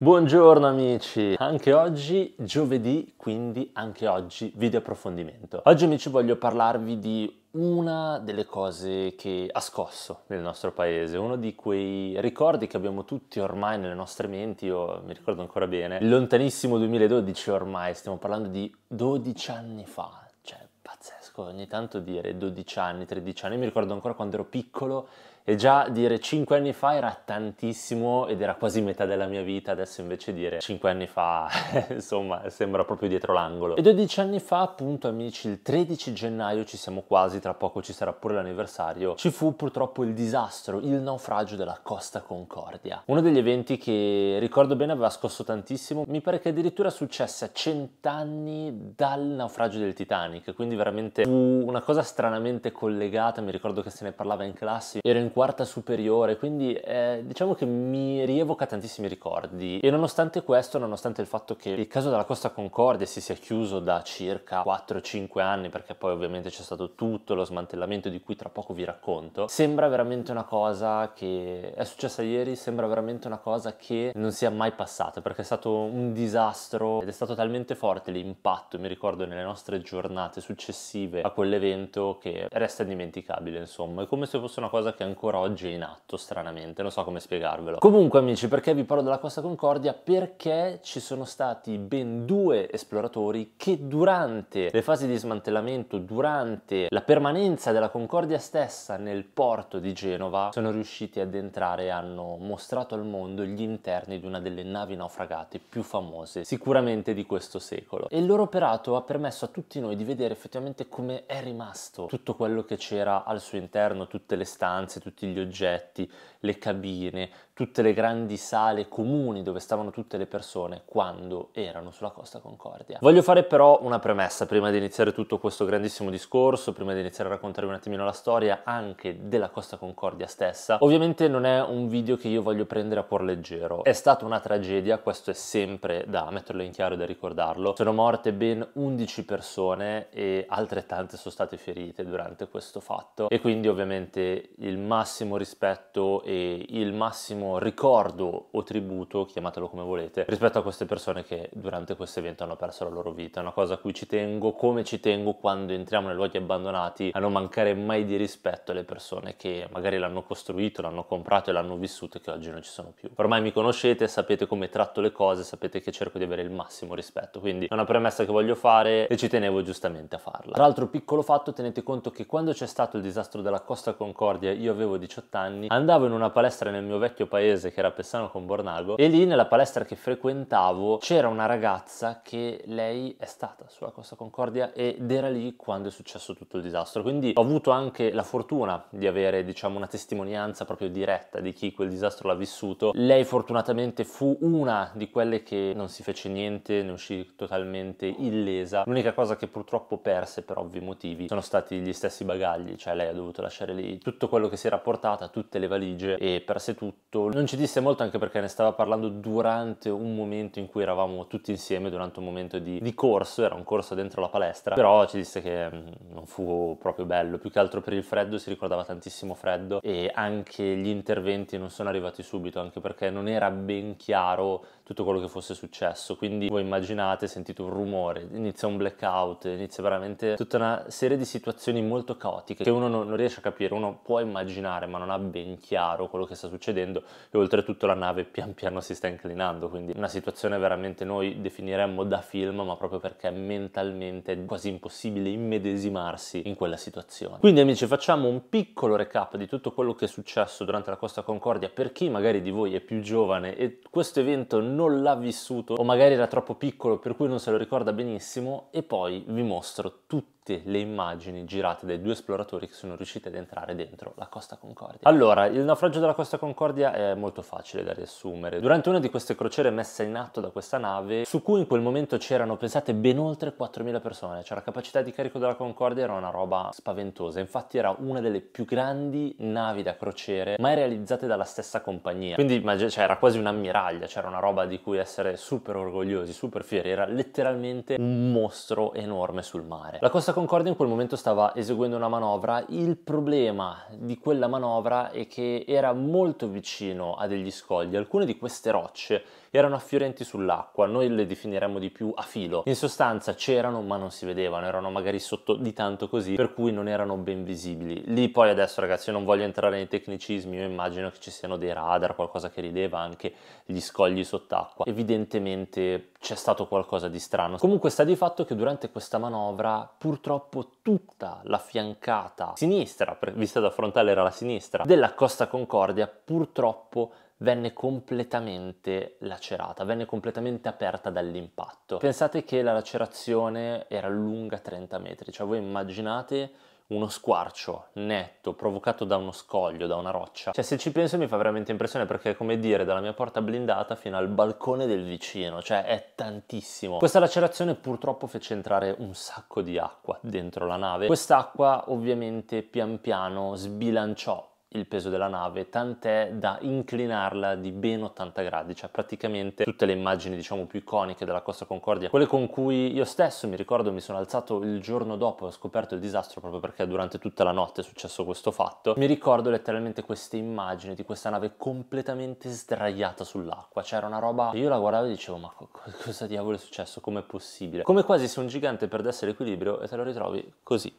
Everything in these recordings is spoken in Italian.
Buongiorno amici, anche oggi giovedì, quindi anche oggi video approfondimento. Oggi amici voglio parlarvi di una delle cose che ha scosso nel nostro paese, uno di quei ricordi che abbiamo tutti ormai nelle nostre menti, io mi ricordo ancora bene, lontanissimo 2012 ormai, stiamo parlando di 12 anni fa, cioè pazzesco ogni tanto dire 12 anni, 13 anni, io mi ricordo ancora quando ero piccolo e già dire 5 anni fa era tantissimo ed era quasi metà della mia vita, adesso invece dire 5 anni fa, insomma, sembra proprio dietro l'angolo. E 12 anni fa, appunto, amici, il 13 gennaio ci siamo quasi, tra poco ci sarà pure l'anniversario, ci fu purtroppo il disastro, il naufragio della Costa Concordia. Uno degli eventi che ricordo bene aveva scosso tantissimo, mi pare che addirittura successe a 100 anni dal naufragio del Titanic, quindi veramente fu una cosa stranamente collegata, mi ricordo che se ne parlava in classe, ero in quarta superiore, quindi eh, diciamo che mi rievoca tantissimi ricordi e nonostante questo, nonostante il fatto che il caso della Costa Concordia si sia chiuso da circa 4-5 anni, perché poi ovviamente c'è stato tutto lo smantellamento di cui tra poco vi racconto, sembra veramente una cosa che è successa ieri, sembra veramente una cosa che non sia mai passata, perché è stato un disastro ed è stato talmente forte l'impatto, mi ricordo, nelle nostre giornate successive a quell'evento che resta indimenticabile, insomma, è come se fosse una cosa che ancora ancora oggi è in atto, stranamente, non so come spiegarvelo. Comunque amici, perché vi parlo della Costa Concordia? Perché ci sono stati ben due esploratori che durante le fasi di smantellamento, durante la permanenza della Concordia stessa nel porto di Genova, sono riusciti ad entrare e hanno mostrato al mondo gli interni di una delle navi naufragate più famose sicuramente di questo secolo. E il loro operato ha permesso a tutti noi di vedere effettivamente come è rimasto tutto quello che c'era al suo interno, tutte le stanze, tutti tutti gli oggetti, le cabine, tutte le grandi sale comuni dove stavano tutte le persone quando erano sulla Costa Concordia. Voglio fare però una premessa prima di iniziare tutto questo grandissimo discorso, prima di iniziare a raccontarvi un attimino la storia anche della Costa Concordia stessa. Ovviamente non è un video che io voglio prendere a cuor leggero, è stata una tragedia, questo è sempre da metterlo in chiaro e da ricordarlo. Sono morte ben 11 persone e altrettante sono state ferite durante questo fatto e quindi ovviamente il male massimo rispetto e il massimo ricordo o tributo, chiamatelo come volete, rispetto a queste persone che durante questo evento hanno perso la loro vita. È una cosa a cui ci tengo, come ci tengo quando entriamo nei luoghi abbandonati, a non mancare mai di rispetto alle persone che magari l'hanno costruito, l'hanno comprato e l'hanno vissuto e che oggi non ci sono più. Ormai mi conoscete, sapete come tratto le cose, sapete che cerco di avere il massimo rispetto, quindi è una premessa che voglio fare e ci tenevo giustamente a farla. Tra l'altro piccolo fatto, tenete conto che quando c'è stato il disastro della Costa Concordia io avevo avevo 18 anni, andavo in una palestra nel mio vecchio paese che era Pessano con Bornago e lì nella palestra che frequentavo c'era una ragazza che lei è stata sulla Costa Concordia ed era lì quando è successo tutto il disastro. Quindi ho avuto anche la fortuna di avere, diciamo, una testimonianza proprio diretta di chi quel disastro l'ha vissuto. Lei fortunatamente fu una di quelle che non si fece niente, ne uscì totalmente illesa. L'unica cosa che purtroppo perse per ovvi motivi sono stati gli stessi bagagli, cioè lei ha dovuto lasciare lì tutto quello che si era a portata, tutte le valigie e perse tutto. Non ci disse molto anche perché ne stava parlando durante un momento in cui eravamo tutti insieme, durante un momento di, di corso, era un corso dentro la palestra, però ci disse che mm, non fu proprio bello, più che altro per il freddo, si ricordava tantissimo freddo e anche gli interventi non sono arrivati subito, anche perché non era ben chiaro tutto quello che fosse successo. Quindi voi immaginate, sentite un rumore, inizia un blackout, inizia veramente tutta una serie di situazioni molto caotiche che uno non, non, riesce a capire, uno può immaginare ma non ha ben chiaro quello che sta succedendo e oltretutto la nave pian piano si sta inclinando, quindi una situazione veramente noi definiremmo da film ma proprio perché mentalmente è quasi impossibile immedesimarsi in quella situazione. Quindi amici facciamo un piccolo recap di tutto quello che è successo durante la Costa Concordia per chi magari di voi è più giovane e questo evento non non l'ha vissuto o magari era troppo piccolo per cui non se lo ricorda benissimo e poi vi mostro tutto tutte le immagini girate dai due esploratori che sono riusciti ad entrare dentro la Costa Concordia. Allora, il naufragio della Costa Concordia è molto facile da riassumere. Durante una di queste crociere messe in atto da questa nave, su cui in quel momento c'erano, pensate, ben oltre 4.000 persone, cioè la capacità di carico della Concordia era una roba spaventosa, infatti era una delle più grandi navi da crociere mai realizzate dalla stessa compagnia, quindi cioè, era quasi un'ammiraglia, c'era cioè, una roba di cui essere super orgogliosi, super fieri, era letteralmente un mostro enorme sul mare. La Costa Concordia in quel momento stava eseguendo una manovra, il problema di quella manovra è che era molto vicino a degli scogli, alcune di queste rocce erano affiorenti sull'acqua, noi le definiremmo di più a filo. In sostanza c'erano ma non si vedevano, erano magari sotto di tanto così, per cui non erano ben visibili. Lì poi adesso ragazzi io non voglio entrare nei tecnicismi, io immagino che ci siano dei radar, qualcosa che rileva anche gli scogli sott'acqua. Evidentemente c'è stato qualcosa di strano. Comunque sta di fatto che durante questa manovra purtroppo tutta la fiancata sinistra, vista da frontale era la sinistra, della Costa Concordia purtroppo venne completamente lacerata, venne completamente aperta dall'impatto. Pensate che la lacerazione era lunga 30 metri, cioè voi immaginate uno squarcio netto provocato da uno scoglio, da una roccia. Cioè se ci penso mi fa veramente impressione perché è come dire dalla mia porta blindata fino al balcone del vicino, cioè è tantissimo. Questa lacerazione purtroppo fece entrare un sacco di acqua dentro la nave. Quest'acqua ovviamente pian piano sbilanciò il peso della nave, tant'è da inclinarla di ben 80 gradi, cioè praticamente tutte le immagini diciamo più iconiche della Costa Concordia, quelle con cui io stesso mi ricordo mi sono alzato il giorno dopo e ho scoperto il disastro proprio perché durante tutta la notte è successo questo fatto, mi ricordo letteralmente queste immagini di questa nave completamente sdraiata sull'acqua, c'era cioè, una roba io la guardavo e dicevo ma cosa diavolo è successo, com'è possibile? Come quasi se un gigante perdesse l'equilibrio e te lo ritrovi così.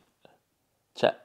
Cioè,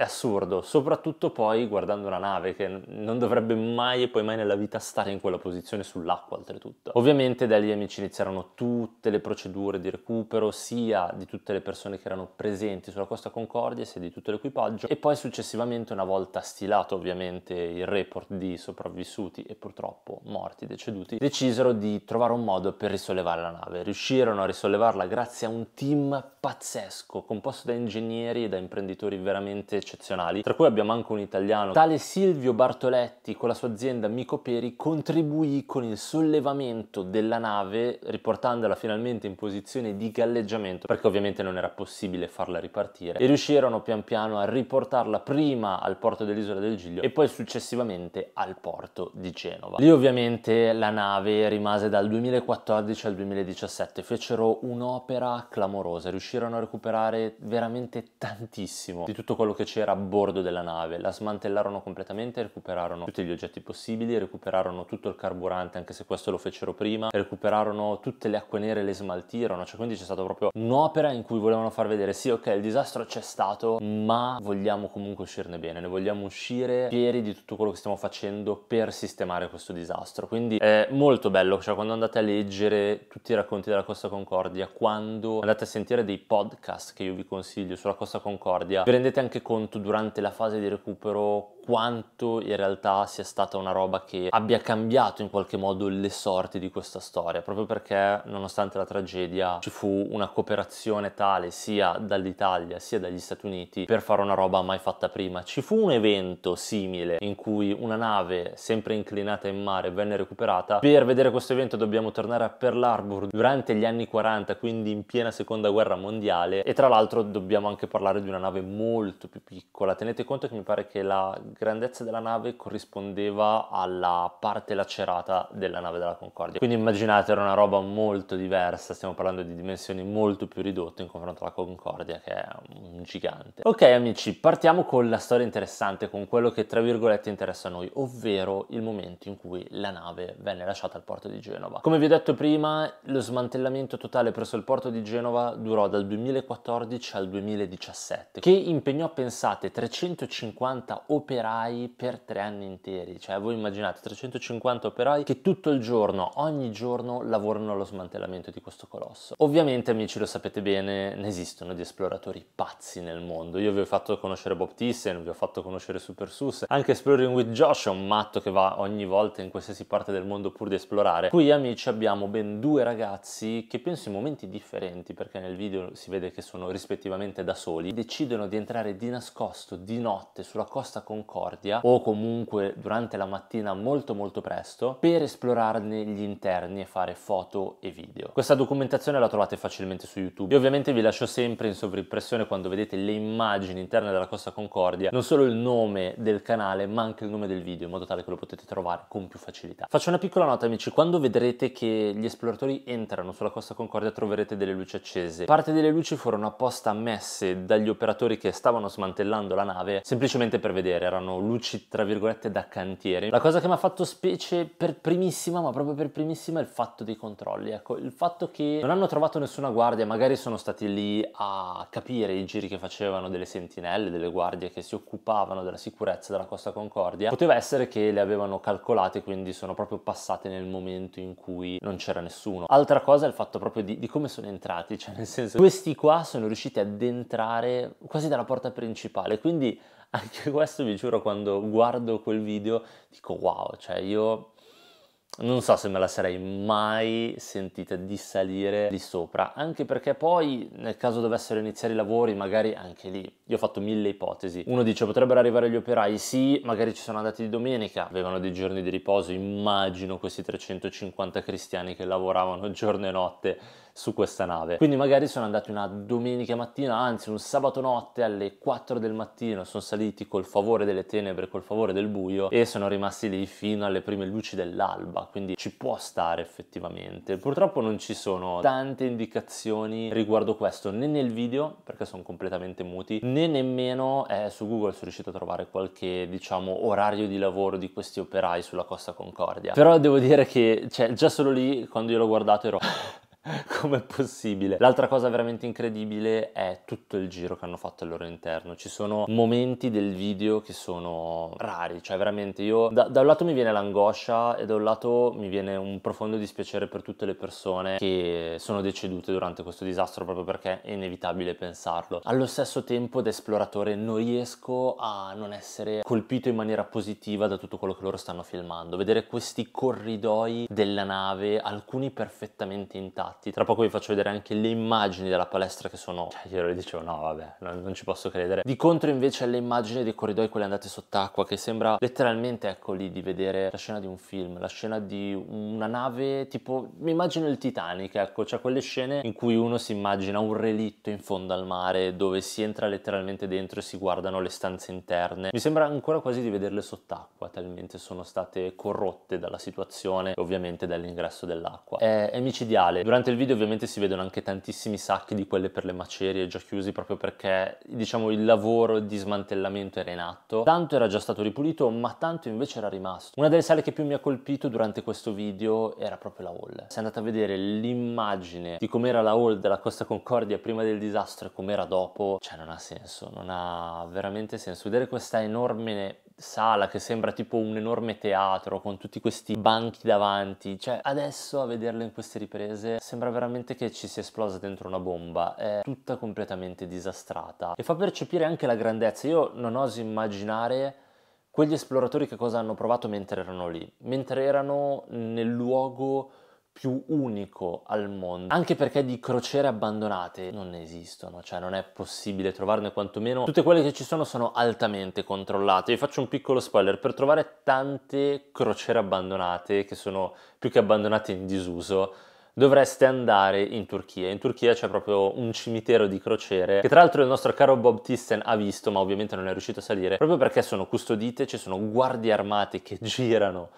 è assurdo, soprattutto poi guardando una nave che non dovrebbe mai e poi mai nella vita stare in quella posizione sull'acqua oltretutto. Ovviamente da lì amici inizieranno tutte le procedure di recupero sia di tutte le persone che erano presenti sulla Costa Concordia sia di tutto l'equipaggio e poi successivamente una volta stilato ovviamente il report di sopravvissuti e purtroppo morti, deceduti, decisero di trovare un modo per risollevare la nave. Riuscirono a risollevarla grazie a un team pazzesco composto da ingegneri e da imprenditori veramente eccezionali, tra cui abbiamo anche un italiano. Tale Silvio Bartoletti con la sua azienda Micoperi contribuì con il sollevamento della nave riportandola finalmente in posizione di galleggiamento perché ovviamente non era possibile farla ripartire e riuscirono pian piano a riportarla prima al porto dell'isola del Giglio e poi successivamente al porto di Genova. Lì ovviamente la nave rimase dal 2014 al 2017, fecero un'opera clamorosa, riuscirono a recuperare veramente tantissimo di tutto quello che c'era c'era a bordo della nave, la smantellarono completamente, recuperarono tutti gli oggetti possibili, recuperarono tutto il carburante, anche se questo lo fecero prima, recuperarono tutte le acque nere, e le smaltirono, cioè quindi c'è stata proprio un'opera in cui volevano far vedere sì ok il disastro c'è stato, ma vogliamo comunque uscirne bene, ne vogliamo uscire fieri di tutto quello che stiamo facendo per sistemare questo disastro, quindi è molto bello, cioè quando andate a leggere tutti i racconti della Costa Concordia, quando andate a sentire dei podcast che io vi consiglio sulla Costa Concordia, vi rendete anche conto conto durante la fase di recupero quanto in realtà sia stata una roba che abbia cambiato in qualche modo le sorti di questa storia, proprio perché nonostante la tragedia ci fu una cooperazione tale sia dall'Italia sia dagli Stati Uniti per fare una roba mai fatta prima. Ci fu un evento simile in cui una nave sempre inclinata in mare venne recuperata. Per vedere questo evento dobbiamo tornare a Pearl Harbor durante gli anni 40, quindi in piena seconda guerra mondiale e tra l'altro dobbiamo anche parlare di una nave molto più piccola. Tenete conto che mi pare che la grandezza della nave corrispondeva alla parte lacerata della nave della Concordia. Quindi immaginate, era una roba molto diversa, stiamo parlando di dimensioni molto più ridotte in confronto alla Concordia, che è un gigante. Ok amici, partiamo con la storia interessante, con quello che tra virgolette interessa a noi, ovvero il momento in cui la nave venne lasciata al porto di Genova. Come vi ho detto prima, lo smantellamento totale presso il porto di Genova durò dal 2014 al 2017, che impegnò, pensate, 350 operatori operai per tre anni interi, cioè voi immaginate 350 operai che tutto il giorno, ogni giorno lavorano allo smantellamento di questo colosso. Ovviamente amici lo sapete bene, ne esistono di esploratori pazzi nel mondo, io vi ho fatto conoscere Bob Thyssen, vi ho fatto conoscere Super Sus, anche Exploring with Josh è un matto che va ogni volta in qualsiasi parte del mondo pur di esplorare. Qui amici abbiamo ben due ragazzi che penso in momenti differenti, perché nel video si vede che sono rispettivamente da soli, decidono di entrare di nascosto di notte sulla costa con Concordia o comunque durante la mattina molto molto presto per esplorarne gli interni e fare foto e video. Questa documentazione la trovate facilmente su YouTube e ovviamente vi lascio sempre in sovrimpressione quando vedete le immagini interne della Costa Concordia non solo il nome del canale ma anche il nome del video in modo tale che lo potete trovare con più facilità. Faccio una piccola nota amici, quando vedrete che gli esploratori entrano sulla Costa Concordia troverete delle luci accese. Parte delle luci furono apposta messe dagli operatori che stavano smantellando la nave semplicemente per vedere, erano erano luci tra virgolette da cantiere. La cosa che mi ha fatto specie per primissima, ma proprio per primissima, è il fatto dei controlli. Ecco, il fatto che non hanno trovato nessuna guardia, magari sono stati lì a capire i giri che facevano delle sentinelle, delle guardie che si occupavano della sicurezza della Costa Concordia. Poteva essere che le avevano calcolate, quindi sono proprio passate nel momento in cui non c'era nessuno. Altra cosa è il fatto proprio di, di come sono entrati, cioè nel senso questi qua sono riusciti ad entrare quasi dalla porta principale, quindi anche questo vi giuro quando guardo quel video dico wow, cioè io non so se me la sarei mai sentita di salire lì sopra, anche perché poi nel caso dovessero iniziare i lavori, magari anche lì, io ho fatto mille ipotesi. Uno dice potrebbero arrivare gli operai, sì, magari ci sono andati di domenica, avevano dei giorni di riposo, immagino questi 350 cristiani che lavoravano giorno e notte su questa nave. Quindi magari sono andati una domenica mattina, anzi un sabato notte alle 4 del mattino, sono saliti col favore delle tenebre, col favore del buio e sono rimasti lì fino alle prime luci dell'alba roba, quindi ci può stare effettivamente. Purtroppo non ci sono tante indicazioni riguardo questo, né nel video, perché sono completamente muti, né nemmeno eh, su Google sono riuscito a trovare qualche, diciamo, orario di lavoro di questi operai sulla Costa Concordia. Però devo dire che, cioè, già solo lì, quando io l'ho guardato ero... Com'è possibile? L'altra cosa veramente incredibile è tutto il giro che hanno fatto al loro interno. Ci sono momenti del video che sono rari, cioè veramente io da, da un lato mi viene l'angoscia e da un lato mi viene un profondo dispiacere per tutte le persone che sono decedute durante questo disastro proprio perché è inevitabile pensarlo. Allo stesso tempo da esploratore non riesco a non essere colpito in maniera positiva da tutto quello che loro stanno filmando. Vedere questi corridoi della nave, alcuni perfettamente intatti fatti. Tra poco vi faccio vedere anche le immagini della palestra che sono... Cioè, io le dicevo, no, vabbè, non, non, ci posso credere. Di contro invece le immagini dei corridoi, quelle andate sott'acqua, che sembra letteralmente, ecco lì, di vedere la scena di un film, la scena di una nave, tipo, mi immagino il Titanic, ecco, cioè quelle scene in cui uno si immagina un relitto in fondo al mare, dove si entra letteralmente dentro e si guardano le stanze interne. Mi sembra ancora quasi di vederle sott'acqua, talmente sono state corrotte dalla situazione ovviamente dall'ingresso dell'acqua. È, è micidiale. Durante Durante il video ovviamente si vedono anche tantissimi sacchi di quelle per le macerie già chiusi proprio perché diciamo il lavoro di smantellamento era in atto. Tanto era già stato ripulito ma tanto invece era rimasto. Una delle sale che più mi ha colpito durante questo video era proprio la hall. Se andate a vedere l'immagine di com'era la hall della Costa Concordia prima del disastro e com'era dopo, cioè non ha senso, non ha veramente senso. Vedere questa enorme sala che sembra tipo un enorme teatro con tutti questi banchi davanti. Cioè, adesso a vederlo in queste riprese sembra veramente che ci sia esplosa dentro una bomba. È tutta completamente disastrata e fa percepire anche la grandezza. Io non oso immaginare quegli esploratori che cosa hanno provato mentre erano lì, mentre erano nel luogo più unico al mondo, anche perché di crociere abbandonate non esistono, cioè non è possibile trovarne quantomeno. Tutte quelle che ci sono sono altamente controllate. Vi faccio un piccolo spoiler, per trovare tante crociere abbandonate che sono più che abbandonate in disuso, dovreste andare in Turchia. In Turchia c'è proprio un cimitero di crociere che tra l'altro il nostro caro Bob Thyssen ha visto ma ovviamente non è riuscito a salire proprio perché sono custodite, ci sono guardie armate che girano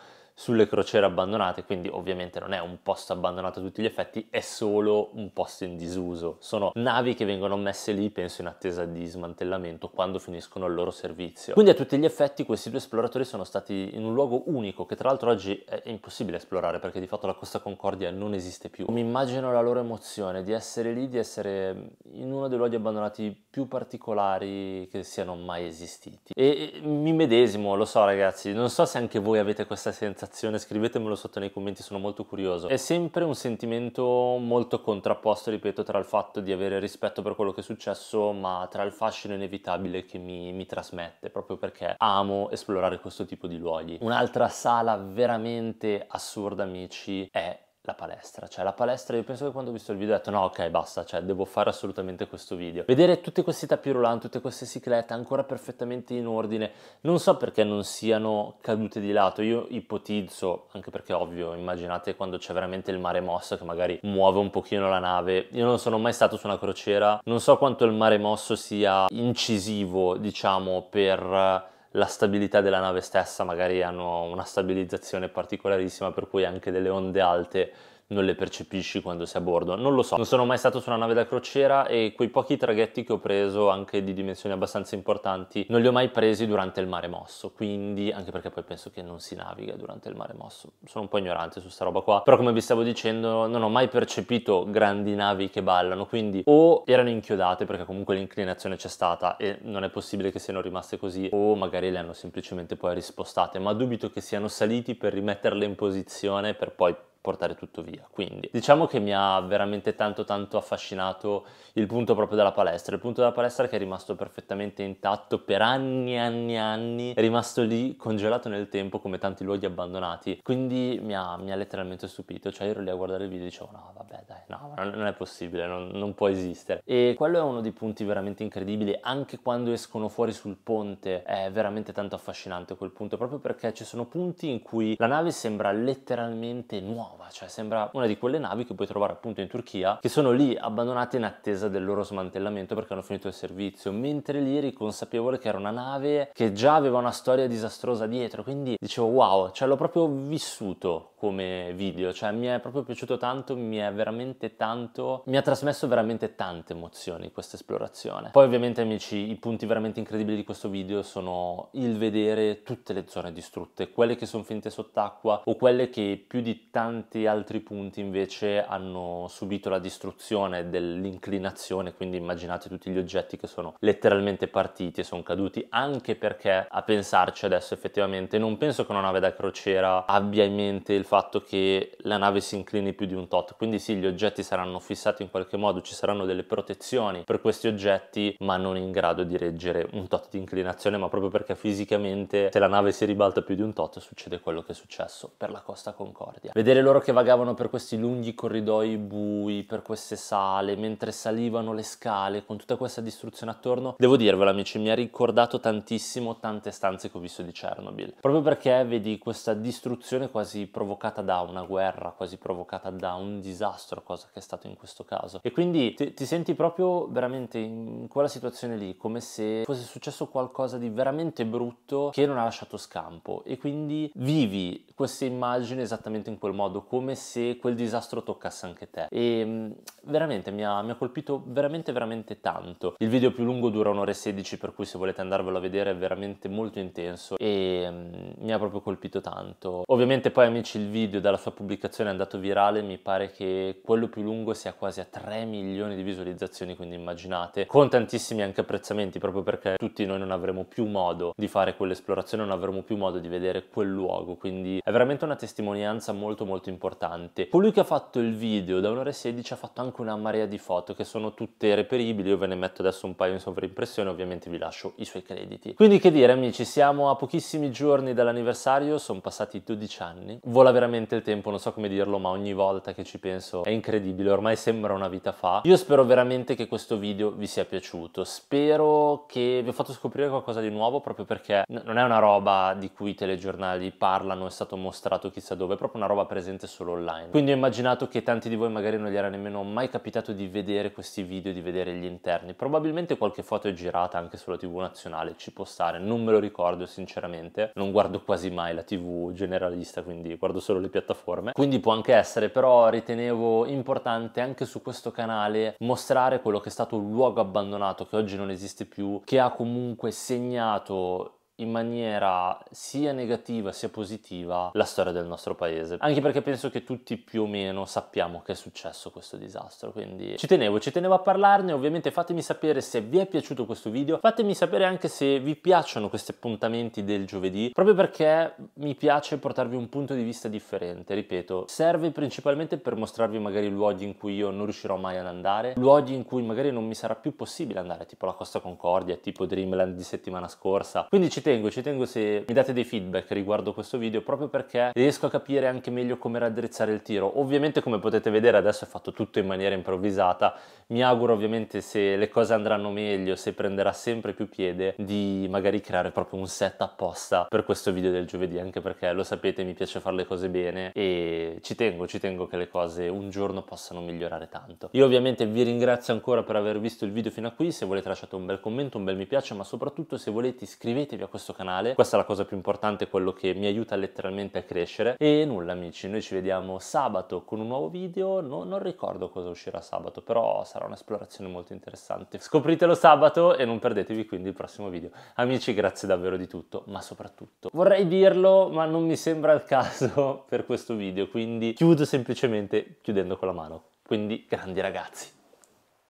sulle crociere abbandonate, quindi ovviamente non è un posto abbandonato a tutti gli effetti, è solo un posto in disuso. Sono navi che vengono messe lì, penso in attesa di smantellamento, quando finiscono il loro servizio. Quindi a tutti gli effetti questi due esploratori sono stati in un luogo unico, che tra l'altro oggi è impossibile esplorare perché di fatto la Costa Concordia non esiste più. Mi immagino la loro emozione di essere lì, di essere in uno dei luoghi abbandonati più particolari che siano mai esistiti. E mi medesimo, lo so ragazzi, non so se anche voi avete questa sensazione sensazione, scrivetemelo sotto nei commenti, sono molto curioso. È sempre un sentimento molto contrapposto, ripeto, tra il fatto di avere rispetto per quello che è successo, ma tra il fascino inevitabile che mi, mi trasmette, proprio perché amo esplorare questo tipo di luoghi. Un'altra sala veramente assurda, amici, è la palestra, cioè la palestra io penso che quando ho visto il video ho detto no ok basta, cioè devo fare assolutamente questo video. Vedere tutti questi tappi roulant, tutte queste ciclette ancora perfettamente in ordine, non so perché non siano cadute di lato, io ipotizzo, anche perché ovvio, immaginate quando c'è veramente il mare mosso che magari muove un pochino la nave, io non sono mai stato su una crociera, non so quanto il mare mosso sia incisivo diciamo per la stabilità della nave stessa, magari hanno una stabilizzazione particolarissima per cui anche delle onde alte non le percepisci quando sei a bordo. Non lo so, non sono mai stato su una nave da crociera e quei pochi traghetti che ho preso, anche di dimensioni abbastanza importanti, non li ho mai presi durante il mare mosso, quindi anche perché poi penso che non si naviga durante il mare mosso. Sono un po' ignorante su sta roba qua, però come vi stavo dicendo non ho mai percepito grandi navi che ballano, quindi o erano inchiodate perché comunque l'inclinazione c'è stata e non è possibile che siano rimaste così, o magari le hanno semplicemente poi rispostate, ma dubito che siano saliti per rimetterle in posizione per poi portare tutto via. Quindi diciamo che mi ha veramente tanto tanto affascinato il punto proprio della palestra, il punto della palestra che è rimasto perfettamente intatto per anni e anni e anni, è rimasto lì congelato nel tempo come tanti luoghi abbandonati, quindi mi ha, mi ha letteralmente stupito, cioè ero lì a guardare il video e dicevo no vabbè dai no, non è possibile, non, non può esistere. E quello è uno dei punti veramente incredibili, anche quando escono fuori sul ponte è veramente tanto affascinante quel punto, proprio perché ci sono punti in cui la nave sembra letteralmente nuova nuova, cioè sembra una di quelle navi che puoi trovare appunto in Turchia, che sono lì abbandonate in attesa del loro smantellamento perché hanno finito il servizio, mentre lì eri consapevole che era una nave che già aveva una storia disastrosa dietro, quindi dicevo wow, cioè l'ho proprio vissuto come video, cioè mi è proprio piaciuto tanto, mi è veramente tanto, mi ha trasmesso veramente tante emozioni questa esplorazione. Poi ovviamente amici, i punti veramente incredibili di questo video sono il vedere tutte le zone distrutte, quelle che sono finte sott'acqua o quelle che più di tante tanti altri punti invece hanno subito la distruzione dell'inclinazione, quindi immaginate tutti gli oggetti che sono letteralmente partiti e sono caduti, anche perché a pensarci adesso effettivamente non penso che una nave da crociera abbia in mente il fatto che la nave si inclini più di un tot, quindi sì gli oggetti saranno fissati in qualche modo, ci saranno delle protezioni per questi oggetti, ma non in grado di reggere un tot di inclinazione, ma proprio perché fisicamente se la nave si ribalta più di un tot succede quello che è successo per la Costa Concordia. Vedere loro loro che vagavano per questi lunghi corridoi bui, per queste sale, mentre salivano le scale con tutta questa distruzione attorno, devo dirvelo amici, mi ha ricordato tantissimo tante stanze che ho visto di Chernobyl, proprio perché vedi questa distruzione quasi provocata da una guerra, quasi provocata da un disastro, cosa che è stato in questo caso. E quindi ti, ti senti proprio veramente in quella situazione lì, come se fosse successo qualcosa di veramente brutto che non ha lasciato scampo e quindi vivi queste immagini esattamente in quel modo come se quel disastro toccasse anche te. E mm, veramente mi ha, mi ha colpito veramente veramente tanto. Il video più lungo dura un'ora e 16, per cui se volete andarvelo a vedere è veramente molto intenso e mm, mi ha proprio colpito tanto. Ovviamente poi amici il video dalla sua pubblicazione è andato virale, mi pare che quello più lungo sia quasi a 3 milioni di visualizzazioni, quindi immaginate, con tantissimi anche apprezzamenti proprio perché tutti noi non avremo più modo di fare quell'esplorazione, non avremo più modo di vedere quel luogo, quindi è veramente una testimonianza molto molto importante. Colui che ha fatto il video da 1 e 16 ha fatto anche una marea di foto che sono tutte reperibili, io ve ne metto adesso un paio in sovraimpressione, ovviamente vi lascio i suoi crediti. Quindi che dire amici, siamo a pochissimi giorni dall'anniversario, sono passati 12 anni, vola veramente il tempo, non so come dirlo, ma ogni volta che ci penso è incredibile, ormai sembra una vita fa. Io spero veramente che questo video vi sia piaciuto, spero che vi ho fatto scoprire qualcosa di nuovo proprio perché non è una roba di cui i telegiornali parlano, è stato mostrato chissà dove, è proprio una roba presente presente solo online. Quindi ho immaginato che tanti di voi magari non gli era nemmeno mai capitato di vedere questi video, di vedere gli interni. Probabilmente qualche foto è girata anche sulla TV nazionale, ci può stare, non me lo ricordo sinceramente, non guardo quasi mai la TV generalista, quindi guardo solo le piattaforme. Quindi può anche essere, però ritenevo importante anche su questo canale mostrare quello che è stato un luogo abbandonato che oggi non esiste più, che ha comunque segnato in maniera sia negativa sia positiva la storia del nostro paese. Anche perché penso che tutti più o meno sappiamo che è successo questo disastro, quindi ci tenevo, ci tenevo a parlarne, ovviamente fatemi sapere se vi è piaciuto questo video, fatemi sapere anche se vi piacciono questi appuntamenti del giovedì, proprio perché mi piace portarvi un punto di vista differente, ripeto, serve principalmente per mostrarvi magari luoghi in cui io non riuscirò mai ad andare, luoghi in cui magari non mi sarà più possibile andare, tipo la Costa Concordia, tipo Dreamland di settimana scorsa, quindi ci tenevo tengo, ci tengo se mi date dei feedback riguardo questo video proprio perché riesco a capire anche meglio come raddrizzare il tiro. Ovviamente come potete vedere adesso è fatto tutto in maniera improvvisata, mi auguro ovviamente se le cose andranno meglio, se prenderà sempre più piede, di magari creare proprio un set apposta per questo video del giovedì, anche perché lo sapete mi piace fare le cose bene e ci tengo, ci tengo che le cose un giorno possano migliorare tanto. Io ovviamente vi ringrazio ancora per aver visto il video fino a qui, se volete lasciate un bel commento, un bel mi piace, ma soprattutto se volete iscrivetevi a questo canale. Questa è la cosa più importante, quello che mi aiuta letteralmente a crescere. E nulla amici, noi ci vediamo sabato con un nuovo video. No, non ricordo cosa uscirà sabato, però sarà un'esplorazione molto interessante. Scopritelo sabato e non perdetevi quindi il prossimo video. Amici, grazie davvero di tutto, ma soprattutto vorrei dirlo, ma non mi sembra il caso per questo video, quindi chiudo semplicemente chiudendo con la mano. Quindi grandi ragazzi.